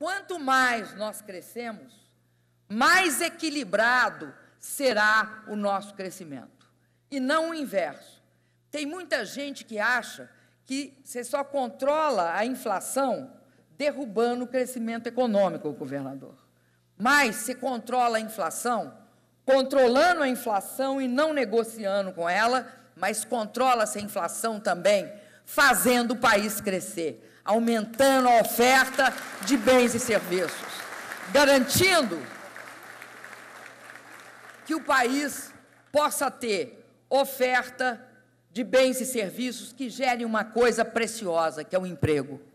Quanto mais nós crescemos, mais equilibrado será o nosso crescimento. E não o inverso. Tem muita gente que acha que você só controla a inflação derrubando o crescimento econômico, governador. Mas se controla a inflação, controlando a inflação e não negociando com ela, mas controla-se a inflação também, fazendo o país crescer, aumentando a oferta de bens e serviços, garantindo que o país possa ter oferta de bens e serviços que gerem uma coisa preciosa, que é o emprego.